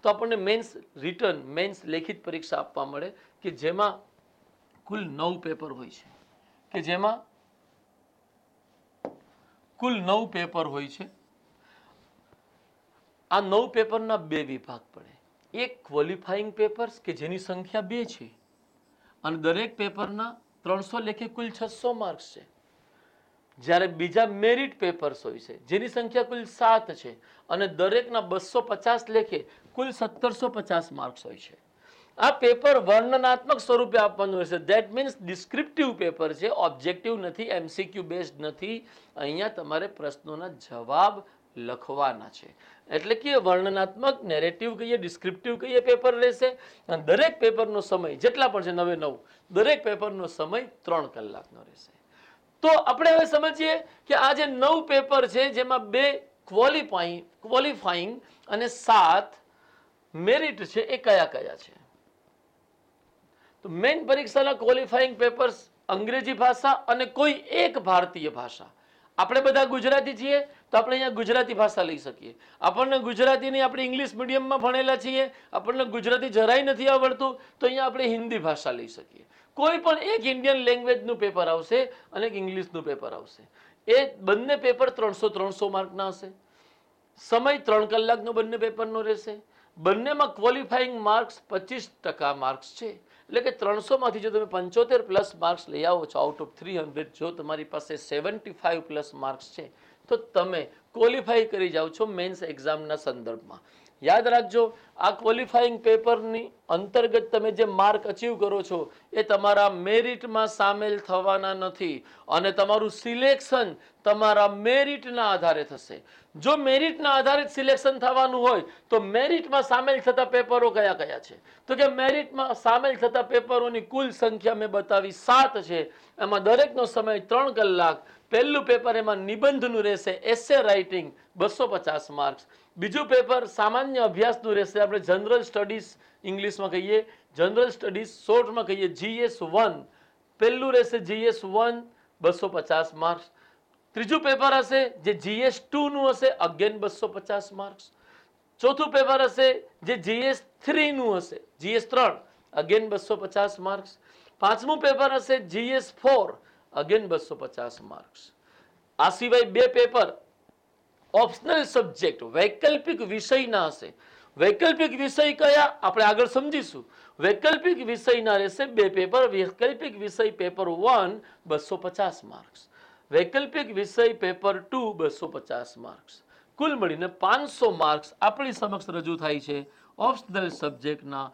તો આપણને મેન્સ રિટર્ન મેન્સ લેખિત પરીક્ષા આપવા મળે કે જેમાં કુલ નવ પેપર હોય છે કે જેમાં કુલ નવ પેપર હોય છે આ નવ પેપરના બે વિભાગ પડે એક ક્વોલિફાઈંગ પેપર્સ કે જેની સંખ્યા બે છે અને દરેક પેપરના ત્રણસો લેખે કુલ છસો માર્ક્સ છે જ્યારે બીજા મેરિટ પેપર્સ હોય છે જેની સંખ્યા કુલ સાત છે અને દરેકના બસો પચાસ લેખે કુલ સત્તરસો પચાસ માર્ક્સ હોય છે આ પેપર વર્ણનાત્મક સ્વરૂપે આપવાનું હોય છે દેટ મીન્સ ડિસ્ક્રિપ્ટિવ પેપર છે ઓબ્જેક્ટિવ નથી એમસીક્યુ બેઝડ નથી અહીંયા તમારે પ્રશ્નોના જવાબ લખવાના છે એટલે કે વર્ણનાત્મક નેરેટિવ કહીએ ડિસ્ક્રિપ્ટિવ કહીએ પેપર રહેશે અને દરેક પેપરનો સમય જેટલા પણ છે નવે નવ દરેક પેપરનો સમય ત્રણ કલાકનો રહેશે તો આપણે હવે સમજીએ કે આ જે નવ પેપર છે જેમાં બે ક્વોલિફાઈંગ ક્વોલિફાઈંગ અને સાત મેરિટ છે એ કયા કયા છે તો મેઇન પરીક્ષાના ક્વોલિફાઈંગ પેપર્સ અંગ્રેજી ભાષા અને કોઈ એક ભારતીય ભાષા આપણે બધા ગુજરાતી છીએ તો આપણે અહીંયા ગુજરાતી ભાષા લઈ શકીએ આપણને ગુજરાતીની આપણે ઇંગ્લિશ મીડિયમમાં ભણેલા છીએ આપણને ગુજરાતી જરાય નથી આવડતું તો અહીંયા આપણે હિન્દી ભાષા લઈ શકીએ કોઈ પણ એક ઇન્ડિયન લેંગ્વેજનું પેપર આવશે અને એક ઇંગ્લિશનું પેપર આવશે એ બંને પેપર ત્રણસો ત્રણસો માર્કના હશે સમય ત્રણ કલાકનો બંને પેપરનો રહેશે બંનેમાં ક્વોલિફાઈંગ માર્ક્સ પચીસ ટકા માર્ક્સ છે એટલે કે ત્રણસોમાંથી જો તમે પંચોતેર પ્લસ માર્ક્સ લઈ આવો છો આઉટ ઓફ થ્રી હંડ્રેડ જો તમારી પાસે સેવન્ટી ફાઇવ પ્લસ માર્ક્સ છે તો તમે ક્વોલિફાઈ કરી જાઓ છો મેન્સ એક્ઝામના સંદર્ભમાં યાદ રાખજો આ ક્વોલિફાઈંગ પેપરની અંતર્ગત તમે જે માર્ક અચીવ કરો છો એ તમારા મેરિટમાં સામેલ થવાના નથી અને તમારું સિલેક્શન તમારા મેરિટના આધારે થશે જો મેરિટના આધારે જ સિલેક્શન થવાનું હોય તો મેરિટમાં સામેલ થતા પેપરો કયા કયા છે તો કે મેરિટમાં સામેલ થતા પેપરોની કુલ સંખ્યા મેં બતાવી સાત છે એમાં દરેકનો સમય ત્રણ કલાક પહેલું પેપર એમાં નિબંધનું રહેશે એસે રાઇટિંગ બસો પચાસ માર્ક્સ બીજું પેપર સામાન્ય અભ્યાસનું રહેશે આપણે જનરલ સ્ટડીઝ ઇંગ્લિશમાં કહીએ જનરલ સ્ટડીઝ શોર્ટમાં કહીએ જીએસ વન પહેલું રહેશે જીએસ વન બસો પચાસ માર્ક્સ ત્રીજું પેપર હશે જે જીએસ ટુનું હશે અગેન બસો પચાસ માર્ક્સ ચોથું પેપર હશે જે જીએસ થ્રીનું હશે જીએસ ત્રણ અગેન બસો પચાસ માર્ક્સ પાંચમું પેપર હશે જીએસ ફોર અગેન બસો પચાસ માર્ક્સ આ સિવાય બે પેપર ઓપ્શનલ સબ્જેક્ટ વૈકલ્પિક વિષયના હશે વૈકલ્પિક વિષય કયા આપણે આગળ સમજીશું વૈકલ્પિક વિષયના રહેશે બે પેપર વૈકલ્પિક વિષય પેપર વન બસો પચાસ માર્ક્સ વૈકલ્પિક વિષય પેપર ટુ બસો પચાસ માર્ક્સ કુલ મળીને પાંચસો માર્ક્સ આપણી સમક્ષ રજૂ થાય છે ઓપ્શનલ સબ્જેક્ટના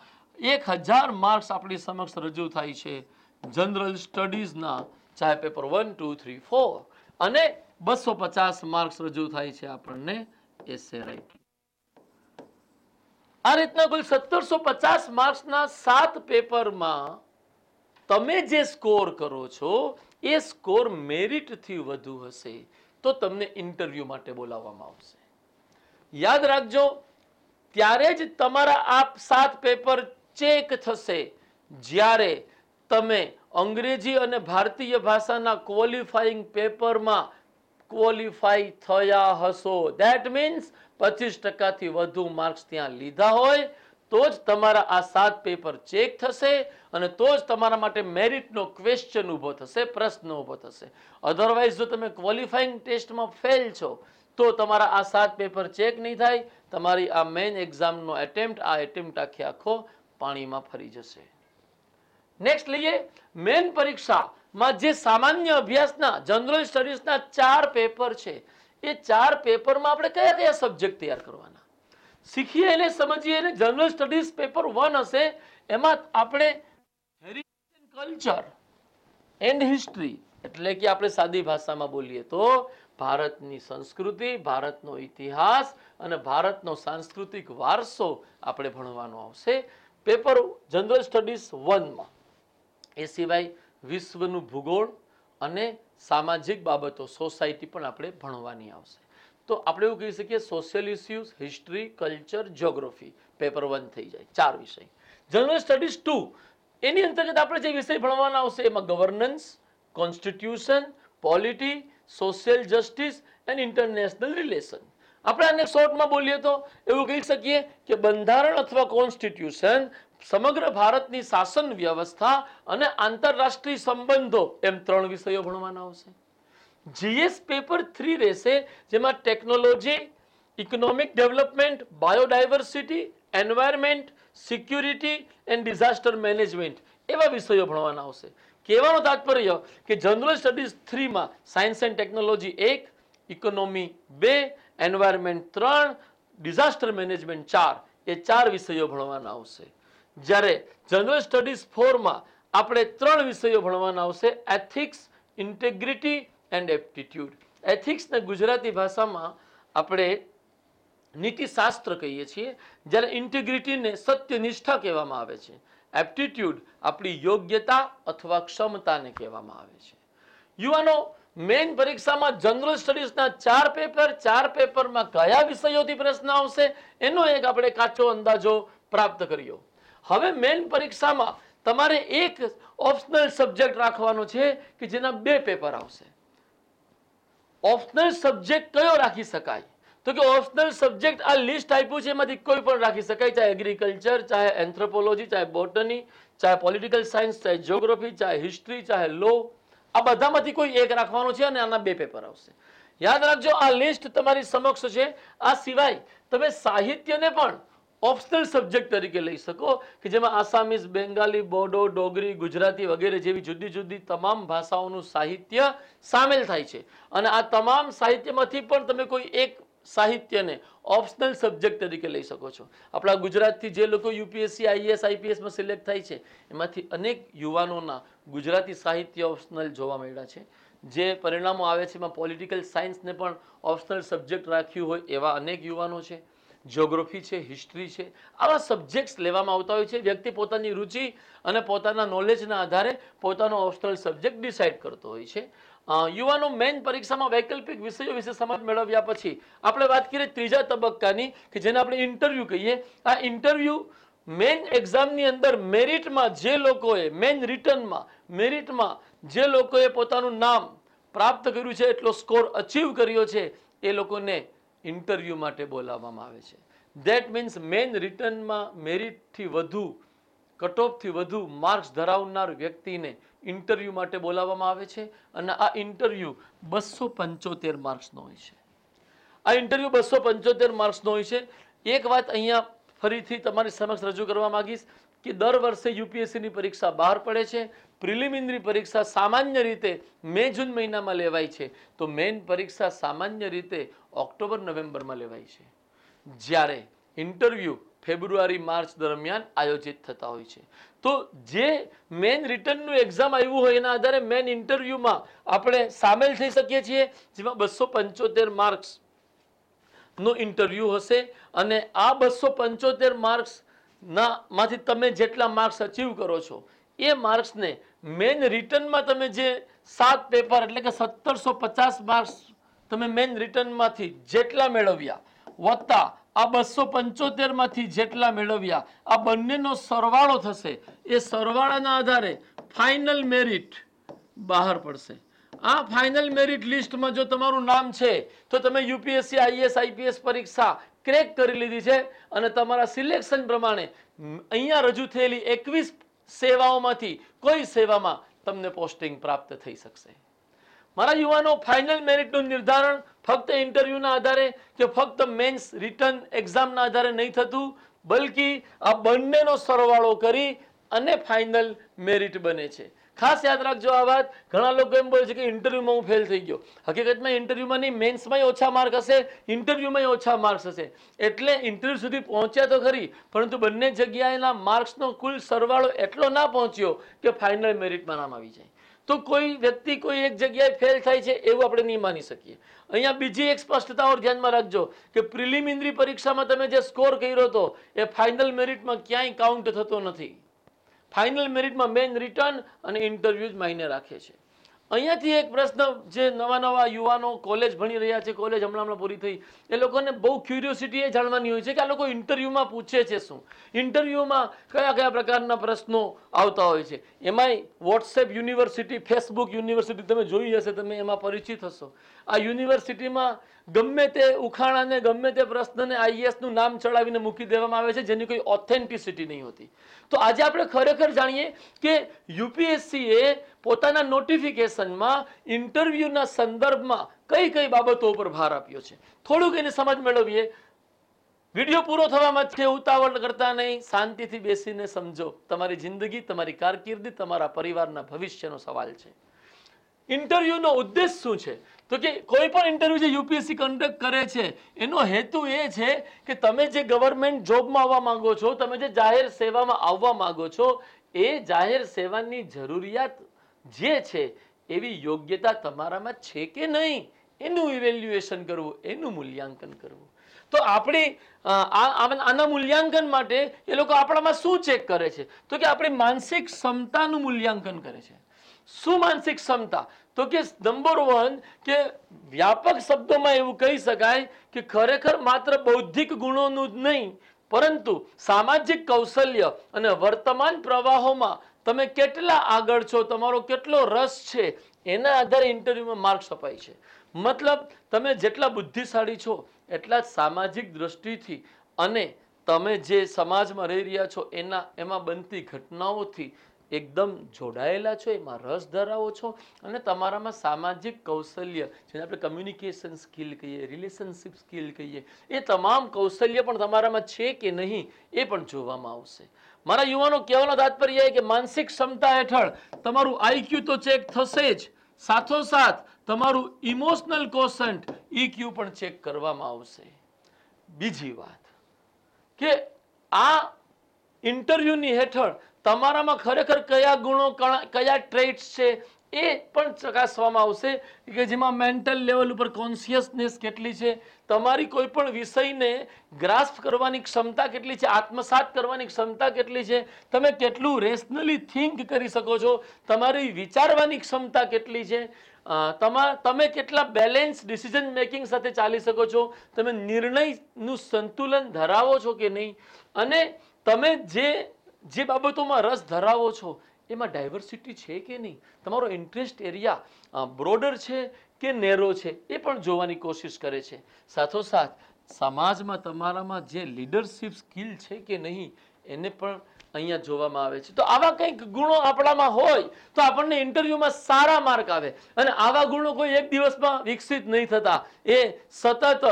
એક હજાર માર્ક્સ આપણી સમક્ષ રજૂ થાય છે જનરલ સ્ટડીઝના ચાહે paper one two three four અને બસો પચાસ માર્ક્સ રજૂ થાય છે આપણને એસે રાઇટિંગ આ રીતના કુલ સત્તરસો પચાસ માર્ક્સના સાત પેપરમાં તમે જે સ્કોર કરો છો એ સ્કોર મેરિટથી વધુ હશે તો તમને ઇન્ટરવ્યૂ માટે બોલાવવામાં આવશે યાદ રાખજો ત્યારે જ તમારા આ સાત પેપર ચેક થશે જ્યારે તમે અંગ્રેજી અને ભારતીય ભાષાના ક્વોલિફાઈંગ પેપરમાં ક્વોલિફાય થયા હશો ધેટ મીન્સ પચીસ ટકાથી વધુ માર્ક્સ ત્યાં લીધા હોય તો જ તમારા આ સાત પેપર ચેક થશે અને તો જ તમારા માટે મેરિટનો ક્વેશ્ચન ઊભો થશે પ્રશ્ન ઊભો થશે અધરવાઇઝ જો તમે ક્વોલિફાઈંગ ટેસ્ટમાં ફેલ છો તો તમારા આ સાત પેપર ચેક નહીં થાય તમારી આ મેઇન એક્ઝામનો એટેમ્પ્ટ આ એટેમ્પ્ટ આખી આખો પાણીમાં ફરી જશે નેક્સ્ટ લઈએ મેન પરીક્ષા માં જે સામાન્ય અભ્યાસના જનરલ સ્ટડીઝના ચાર પેપર છે એ ચાર પેપરમાં આપણે કયા કયા સબ્જેક્ટ તૈયાર કરવાના શીખીએ એને સમજીએ અને જનરલ સ્ટડીઝ પેપર વન હશે એમાં આપણે હેરિટેજ કલ્ચર એન્ડ હિસ્ટ્રી એટલે કે આપણે સાદી ભાષામાં બોલીએ તો ભારતની સંસ્કૃતિ ભારતનો ઇતિહાસ અને ભારતનો સાંસ્કૃતિક વારસો આપણે ભણવાનો આવશે પેપર જનરલ સ્ટડીઝ વનમાં એ સિવાય વિશ્વનું ભૂગોળ અને સામાજિક બાબતો સોસાયટી પણ આપણે ભણવાની આવશે તો આપણે એવું કહી શકીએ social issues history culture geography paper one થઈ જાય ચાર વિષય જનરલ સ્ટડીઝ ટુ એની અંતર્ગત આપણે જે વિષય ભણવાના આવશે એમાં governance constitution polity social justice and international relation આપણે આને શોર્ટમાં બોલીએ તો એવું કહી શકીએ કે બંધારણ અથવા કોન્સ્ટિટ્યુશન સમગ્ર ભારતની શાસન વ્યવસ્થા અને આંતરરાષ્ટ્રીય સંબંધો એમ ત્રણ વિષયો ભણવાના આવશે જીએસ પેપર થ્રી રહેશે જેમાં technology economic development biodiversity environment security and disaster management એવા વિષયો ભણવાના આવશે કહેવાનો તાત્પર્ય કે જનરલ સ્ટડીઝ થ્રીમાં સાયન્સ એન્ડ ટેકનોલોજી એક ઇકોનોમી બે એન્વાયરમેન્ટ ત્રણ ડિઝાસ્ટર મેનેજમેન્ટ ચાર એ ચાર વિષયો ભણવાના આવશે જ્યારે જનરલ સ્ટડીઝ ફોરમાં આપણે ત્રણ વિષયો ભણવાના આવશે એથિક્સ ઇન્ટેગ્રિટી એન્ડ એપ્ટિટ્યૂડ એથિક્સને ગુજરાતી ભાષામાં આપણે નીતિશાસ્ત્ર કહીએ છીએ જ્યારે ઇન્ટિગ્રિટીને સત્યનિષ્ઠા કહેવામાં આવે છે એપ્ટિટ્યૂડ આપણી યોગ્યતા અથવા ક્ષમતાને કહેવામાં આવે છે યુવાનો મેઇન પરીક્ષામાં જનરલ સ્ટડીઝના ચાર પેપર ચાર પેપરમાં કયા વિષયોથી પ્રશ્ન આવશે એનો એક આપણે કાચો અંદાજો પ્રાપ્ત કર્યો હવે મેઇન પરીક્ષામાં તમારે એક ઓપ્શનલ સબ્જેક્ટ રાખવાનો છે કે જેના બે પેપર આવશે ઓપ્શનલ સબ્જેક્ટ કયો રાખી શકાય તો કે ઓપ્શનલ સબ્જેક્ટ આ લિસ્ટ આપ્યું છે એમાંથી કોઈ પણ રાખી શકાય ચાહે એગ્રીકલ્ચર ચાહે એન્થ્રોપોલોજી ચાહે બોટની ચાહે પોલિટિકલ સાયન્સ ચાહે જિયોગ્રાફી ચાહે હિસ્ટ્રી ચાહે લો આ બધામાંથી કોઈ એક રાખવાનો છે અને આના બે પેપર આવશે યાદ રાખજો આ લિસ્ટ તમારી સમક્ષ છે આ સિવાય તમે સાહિત્યને પણ ઓપ્શનલ સબ્જેક્ટ તરીકે લઈ શકો કે જેમાં આસામીસ બેંગાલી બોડો ડોગરી ગુજરાતી વગેરે જેવી જુદી જુદી તમામ ભાષાઓનું સાહિત્ય સામેલ થાય છે અને આ તમામ સાહિત્યમાંથી પણ તમે કોઈ એક સાહિત્યને ઓપ્શનલ સબ્જેક્ટ તરીકે લઈ શકો છો આપણા ગુજરાતથી જે લોકો યુપીએસસી આઈએસ આઈપીએસમાં સિલેક્ટ થાય છે એમાંથી અનેક યુવાનોના ગુજરાતી સાહિત્ય ઓપ્શનલ જોવા મળ્યા છે જે પરિણામો આવે છે એમાં પોલિટિકલ સાયન્સને પણ ઓપ્શનલ સબ્જેક્ટ રાખ્યું હોય એવા અનેક યુવાનો છે જ્યોગ્રફી છે હિસ્ટ્રી છે આવા સબ્જેક્ટ્સ લેવામાં આવતા હોય છે વ્યક્તિ પોતાની રુચિ અને પોતાના નોલેજના આધારે પોતાનો ઓપ્શનલ સબ્જેક્ટ ડિસાઇડ કરતો હોય છે યુવાનો મેઇન પરીક્ષામાં વૈકલ્પિક વિષયો વિશે સમજ મેળવ્યા પછી આપણે વાત કરીએ ત્રીજા તબક્કાની કે જેને આપણે ઇન્ટરવ્યૂ કહીએ આ ઇન્ટરવ્યૂ મેઇન એક્ઝામની અંદર મેરિટમાં જે લોકોએ મેઇન રિટર્નમાં મેરિટમાં જે લોકોએ પોતાનું નામ પ્રાપ્ત કર્યું છે એટલો સ્કોર અચીવ કર્યો છે એ લોકોને ઇન્ટરવ્યૂ માટે બોલાવવામાં આવે છે દેટ મીન્સ મેઇન રિટર્નમાં મેરિટથી વધુ કટઓફથી વધુ માર્ક્સ ધરાવનાર વ્યક્તિને ઇન્ટરવ્યૂ માટે બોલાવવામાં આવે છે અને આ ઇન્ટરવ્યૂ બસો પંચોતેર માર્ક્સનો હોય છે આ ઇન્ટરવ્યૂ બસો પંચોતેર માર્ક્સનો હોય છે એક વાત અહીંયા ફરીથી તમારી સમક્ષ રજૂ કરવા માગીશ કે દર વર્ષે યુપીએસસીની પરીક્ષા બહાર પડે છે પ્રિલિમિનરી પરીક્ષા સામાન્ય રીતે મે જૂન મહિનામાં લેવાય છે તો મેઇન પરીક્ષા સામાન્ય રીતે ઓક્ટોબર નવેમ્બરમાં લેવાય છે જ્યારે ઇન્ટરવ્યૂ ફેબ્રુઆરી માર્ચ દરમિયાન આયોજિત થતા હોય છે તો જે મેન રિટર્નનું એક્ઝામ આવ્યું હોય એના આધારે મેઇન ઇન્ટરવ્યૂમાં આપણે સામેલ થઈ શકીએ છીએ જેમાં બસો પંચોતેર માર્ક્સ નો ઇન્ટરવ્યૂ હશે અને આ બસો પંચોતેર માર્ક્સ ના માંથી તમે જેટલા માર્ક્સ અચીવ કરો છો એ માર્ક્સને મેઇન રિટર્નમાં તમે જે સાત પેપર એટલે કે સત્તરસો પચાસ માર્ક્સ તમે મેઇન રિટર્નમાંથી જેટલા મેળવ્યા વત્તા આ બસો પંચોતેરમાંથી જેટલા મેળવ્યા આ બંનેનો સરવાળો થશે એ સરવાળાના આધારે ફાઇનલ મેરિટ બહાર પડશે આ ફાઇનલ મેરિટ લિસ્ટમાં જો તમારું નામ છે તો તમે યુપીએસસી આઈએસ આઈપીએસ પરીક્ષા ક્રેક કરી લીધી છે અને તમારા સિલેક્શન પ્રમાણે અહીંયા રજૂ થયેલી એકવીસ સેવાઓમાંથી કોઈ સેવામાં તમને પોસ્ટિંગ પ્રાપ્ત થઈ શકશે મારા યુવાનો ફાઇનલ મેરિટનું નિર્ધારણ ફક્ત ઇન્ટરવ્યૂના આધારે કે ફક્ત મેન્સ રિટર્ન એક્ઝામના આધારે નહીં થતું બલકી આ બંનેનો સરવાળો કરી અને ફાઇનલ મેરિટ બને છે ખાસ યાદ રાખજો આ વાત ઘણા લોકો એમ બોલે છે કે ઇન્ટરવ્યુમાં હું ફેલ થઈ ગયો હકીકતમાં ઇન્ટરવ્યુમાં નહીં મેન્સમાંય ઓછા માર્ક હશે ઇન્ટરવ્યુમાંય ઓછા માર્ક્સ હશે એટલે ઇન્ટરવ્યુ સુધી પહોંચ્યા તો ખરી પરંતુ બંને જગ્યાએના માર્ક્સનો કુલ સરવાળો એટલો ના પહોંચ્યો કે ફાઇનલ મેરિટમાં નામ આવી જાય તો કોઈ વ્યક્તિ કોઈ એક જગ્યાએ ફેલ થાય છે એવું આપણે નહીં માની શકીએ અહીંયા બીજી એક સ્પષ્ટતા ઓર ધ્યાનમાં રાખજો કે પ્રિલિમિનરી પરીક્ષામાં તમે જે સ્કોર કર્યો હતો એ ફાઇનલ મેરિટમાં ક્યાંય કાઉન્ટ થતો નથી ફાઇનલ મેરિટમાં મેઇન રિટર્ન અને ઇન્ટરવ્યૂ જ માઇને રાખે છે અહીંયાથી એક પ્રશ્ન જે નવા નવા યુવાનો કોલેજ ભણી રહ્યા છે કોલેજ હમણાં હમણાં પૂરી થઈ એ લોકોને બહુ ક્યુરિયોસિટી એ જાણવાની હોય છે કે આ લોકો ઇન્ટરવ્યૂમાં પૂછે છે શું ઇન્ટરવ્યૂમાં કયા કયા પ્રકારના પ્રશ્નો આવતા હોય છે એમાંય વોટ્સએપ યુનિવર્સિટી ફેસબુક યુનિવર્સિટી તમે જોઈ હશે તમે એમાં પરિચિત હશો આ યુનિવર્સિટીમાં ગમે તે ઉખાણાને ગમે તે પ્રશ્નને આઈએસનું નામ ચડાવીને મૂકી દેવામાં આવે છે જેની કોઈ ઓથેન્ટિસિટી નહીં હોતી તો આજે આપણે ખરેખર જાણીએ કે યુપીએસસીએ પોતાના નોટિફિકેશનમાં ઇન્ટરવ્યૂના સંદર્ભમાં કઈ કઈ બાબતો ઉપર ભાર આપ્યો છે થોડુંક એની સમજ મેળવીએ વિડીયો પૂરો થવામાં છે ઉતાવળ કરતા નહીં શાંતિથી બેસીને સમજો તમારી જિંદગી તમારી કારકિર્દી તમારા પરિવારના ભવિષ્યનો સવાલ છે ઇન્ટરવ્યૂનો ઉદ્દેશ શું છે તો કે કોઈ પણ ઇન્ટરવ્યૂ જે યુપીએસસી કન્ડક્ટ કરે છે એનો હેતુ એ છે કે તમે જે ગવર્મેન્ટ જોબમાં આવવા માંગો છો તમે જે જાહેર સેવામાં આવવા માંગો છો એ જાહેર સેવાની જરૂરિયાત જે છે એવી યોગ્યતા તમારામાં છે કે નહીં એનું ઇવેલ્યુએશન કરવું એનું મૂલ્યાંકન કરવું તો આપણી આના મૂલ્યાંકન માટે એ લોકો આપણામાં શું ચેક કરે છે તો કે આપણી માનસિક ક્ષમતાનું મૂલ્યાંકન કરે છે શું માનસિક ક્ષમતા તો કે નંબર વન કે વ્યાપક શબ્દોમાં એવું કહી શકાય કે ખરેખર માત્ર બૌદ્ધિક ગુણોનું જ નહીં પરંતુ સામાજિક કૌશલ્ય અને વર્તમાન પ્રવાહોમાં તમે કેટલા આગળ છો તમારો કેટલો રસ છે એના આધારે ઇન્ટરવ્યૂમાં માર્ક્સ અપાય છે મતલબ તમે જેટલા બુદ્ધિશાળી છો એટલા જ સામાજિક દ્રષ્ટિથી અને તમે જે સમાજમાં રહી રહ્યા છો એના એમાં બનતી ઘટનાઓથી એકદમ જોડાયેલા છો એમાં રસ ધરાવો છો અને તમારામાં સામાજિક કૌશલ્ય જેને આપણે કમ્યુનિકેશન સ્કિલ કહીએ રિલેશનશિપ સ્કિલ કહીએ એ તમામ કૌશલ્ય પણ તમારામાં છે કે નહીં એ પણ જોવામાં આવશે મારા યુવાનો કહેવાનો તાત્પર્ય કે માનસિક ક્ષમતા હેઠળ તમારું આઈક્યુ તો ચેક થશે જ સાથોસાથ તમારું ઇમોશનલ કોસન્ટ ઈક્યુ પણ ચેક કરવામાં આવશે બીજી વાત કે આ ઇન્ટરવ્યૂની હેઠળ તમારામાં ખરેખર કયા ગુણો કયા ટ્રેટ્સ છે એ પણ ચકાસવામાં આવશે કે જેમાં મેન્ટલ લેવલ ઉપર કોન્શિયસનેસ કેટલી છે તમારી કોઈ પણ વિષયને ગ્રાસ્પ કરવાની ક્ષમતા કેટલી છે આત્મસાત કરવાની ક્ષમતા કેટલી છે તમે કેટલું રેશનલી થિંક કરી શકો છો તમારી વિચારવાની ક્ષમતા કેટલી છે તમા તમે કેટલા બેલેન્સ ડિસિઝન મેકિંગ સાથે ચાલી શકો છો તમે નિર્ણયનું સંતુલન ધરાવો છો કે નહીં અને તમે જે જે બાબતોમાં રસ ધરાવો છો એમાં ડાયવર્સિટી છે કે નહીં તમારો ઇન્ટરેસ્ટ એરિયા બ્રોડર છે કે નેરો છે એ પણ જોવાની કોશિશ કરે છે સાથોસાથ સમાજમાં તમારામાં જે લીડરશિપ સ્કિલ છે કે નહીં એને પણ અહીંયા જોવામાં આવે છે તો આવા કંઈક ગુણો આપણામાં હોય તો આપણને ઇન્ટરવ્યૂમાં સારા માર્ક આવે અને આવા ગુણો કોઈ એક દિવસમાં વિકસિત નહીં થતા એ સતત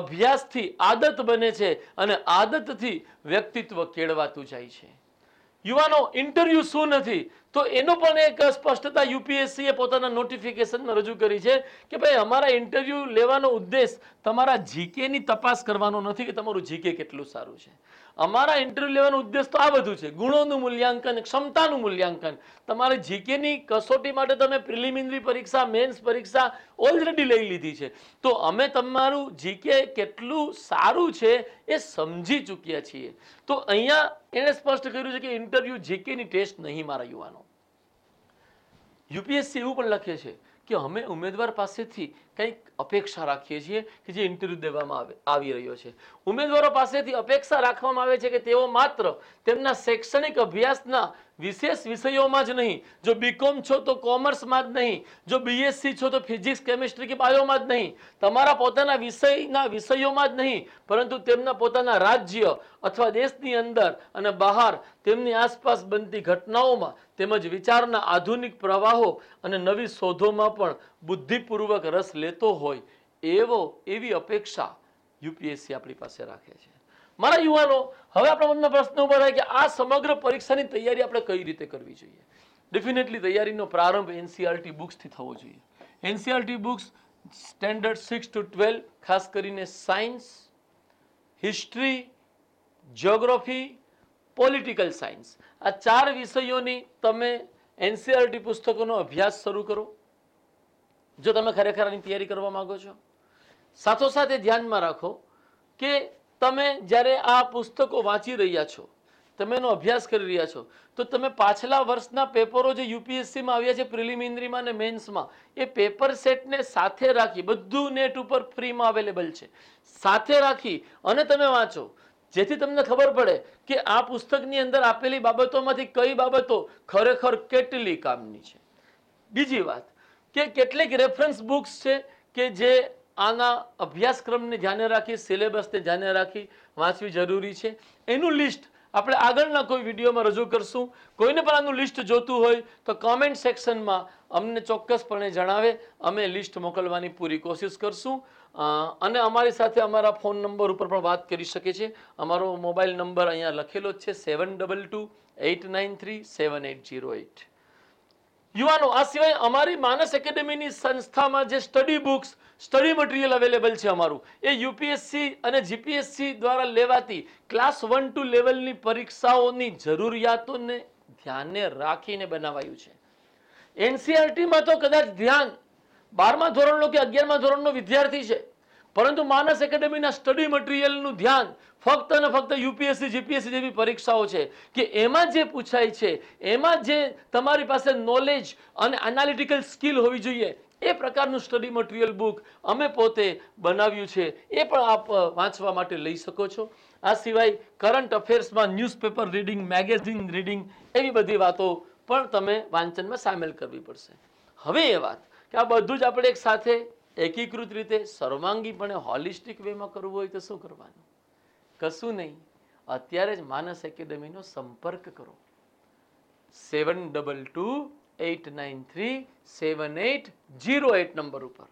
અભ્યાસથી આદત બને છે અને આદતથી વ્યક્તિત્વ કેળવાતું જાય છે યુવાનો ઇન્ટરવ્યૂ શું નથી તો એનો પણ એક સ્પષ્ટતા યુપીએસસીએ પોતાના નોટિફિકેશનમાં રજૂ કરી છે કે ભાઈ અમારા ઇન્ટરવ્યૂ લેવાનો ઉદ્દેશ તમારા જીકેની તપાસ કરવાનો નથી કે તમારું જીકે કેટલું સારું છે અમારા ઇન્ટરવ્યુ લેવાનો ઉદ્દેશ તો આ બધું છે ગુણોનું મૂલ્યાંકન ક્ષમતાનું મૂલ્યાંકન તમારે જીકેની કસોટી માટે તમે પ્રિલિમિનરી પરીક્ષા મેન્સ પરીક્ષા ઓલરેડી લઈ લીધી છે તો અમે તમારું જીકે કેટલું સારું છે એ સમજી ચૂક્યા છીએ તો અહીંયા એણે સ્પષ્ટ કર્યું છે કે ઇન્ટરવ્યુ જીકેની ટેસ્ટ નહીં મારા યુવાનો યુપીએસસી એવું પણ લખે છે કે અમે ઉમેદવાર પાસેથી કંઈક અપેક્ષા રાખીએ છીએ કે જે ઇન્ટરવ્યૂ દેવામાં આવે આવી રહ્યો છે ઉમેદવારો પાસેથી અપેક્ષા રાખવામાં આવે છે કે તેઓ માત્ર તેમના શૈક્ષણિક અભ્યાસના વિશેષ વિષયોમાં જ નહીં જો બીકોમ છો તો કોમર્સમાં જ નહીં જો બીએસસી છો તો ફિઝિક્સ કેમિસ્ટ્રી કે બાયોમાં જ નહીં તમારા પોતાના વિષયના વિષયોમાં જ નહીં પરંતુ તેમના પોતાના રાજ્ય અથવા દેશની અંદર અને બહાર તેમની આસપાસ બનતી ઘટનાઓમાં તેમજ વિચારના આધુનિક પ્રવાહો અને નવી શોધોમાં પણ બુદ્ધિપૂર્વક રસ લેતો હોય એવો એવી અપેક્ષા યુપીએસસી આપણી પાસે રાખે છે મારા યુવાનો હવે આપણા મનમાં પ્રશ્ન ઉભો થાય કે આ સમગ્ર પરીક્ષાની તૈયારી આપણે કઈ રીતે કરવી જોઈએ ડેફિનેટલી તૈયારીનો પ્રારંભ એનસીઆરટી બુક્સથી e થવો જોઈએ NCERT books standard six to twelve ખાસ કરીને science history geography political science આ ચાર વિષયોની તમે એનસીઆરટી e પુસ્તકોનો અભ્યાસ શરૂ કરો જો તમે ખરેખર આની તૈયારી કરવા માગો છો સાથોસાથ એ ધ્યાનમાં રાખો કે તમે જ્યારે આ પુસ્તકો વાંચી રહ્યા છો તમે એનો અભ્યાસ કરી રહ્યા છો તો તમે પાછલા વર્ષના પેપરો જે યુપીએસસીમાં આવ્યા છે પ્રિલિમિનરીમાં અને મેન્સમાં એ પેપર સેટને સાથે રાખી બધું નેટ ઉપર ફ્રીમાં અવેલેબલ છે સાથે રાખી અને તમે વાંચો જેથી તમને ખબર પડે કે આ પુસ્તકની અંદર આપેલી બાબતોમાંથી કઈ બાબતો ખરેખર કેટલી કામની છે બીજી વાત કે કેટલીક રેફરન્સ બુક્સ છે કે જે આના અભ્યાસક્રમને ધ્યાને રાખી સિલેબસને ધ્યાને રાખી વાંચવી જરૂરી છે એનું લિસ્ટ આપણે આગળના કોઈ વિડીયોમાં રજૂ કરશું કોઈને પણ આનું લિસ્ટ જોતું હોય તો કોમેન્ટ સેક્શનમાં અમને ચોક્કસપણે જણાવે અમે લિસ્ટ મોકલવાની પૂરી કોશિશ કરશું અને અમારી સાથે અમારા ફોન નંબર ઉપર પણ વાત કરી શકે છે અમારો મોબાઈલ નંબર અહીંયા લખેલો જ છે seven double two eight nine three seven eight zero eight યુવાનો આ સિવાય અમારી માનસ એકેડેમીની સંસ્થામાં જે study books study material available છે અમારું એ યુપીએસસી અને જીપીએસસી દ્વારા લેવાતી ક્લાસ વન ટુ લેવલની પરીક્ષાઓની જરૂરિયાતોને ધ્યાને રાખીને બનાવાયું છે એનસીઆરટીમાં e તો કદાચ ધ્યાન બારમા ધોરણનો કે અગિયારમા ધોરણનો વિદ્યાર્થી છે પરંતુ માનસ એકેડેમીના સ્ટડી મટીરિયલનું ધ્યાન ફક્ત અને ફક્ત યુપીએસસી જીપીએસસી જેવી પરીક્ષાઓ છે કે એમાં જે પૂછાય છે એમાં જે તમારી પાસે નોલેજ અને એનાલિટિકલ સ્કિલ હોવી જોઈએ એ પ્રકારનું સ્ટડી મટીરિયલ બુક અમે પોતે બનાવ્યું છે એ પણ આપ વાંચવા માટે લઈ શકો છો આ સિવાય કરંટ અફેર્સમાં ન્યૂઝપેપર રીડિંગ મેગેઝિન રીડિંગ એવી બધી વાતો પણ તમે વાંચનમાં સામેલ કરવી પડશે હવે એ વાત કે આ બધું જ આપણે એક સાથે એકીકૃત રીતે સર્વાંગીપણે હોલિસ્ટિક વેમાં કરવું હોય તો શું કરવાનું કશું નહીં અત્યારે જ માનસ એકેડેમીનો સંપર્ક કરો seven double two eight nine three seven eight zero eight number ઉપર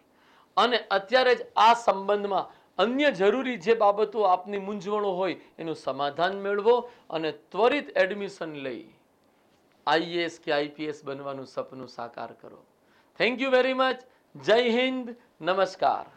અને અત્યારે જ આ સંબંધમાં અન્ય જરૂરી જે બાબતો આપની મૂંઝવણો હોય એનું સમાધાન મેળવો અને ત્વરિત એડમિશન લઈ આઈએએસ કે આઈપીએસ બનવાનું સપનું સાકાર કરો થેન્ક યુ વેરી મચ જય હિન્દ નમસ્કાર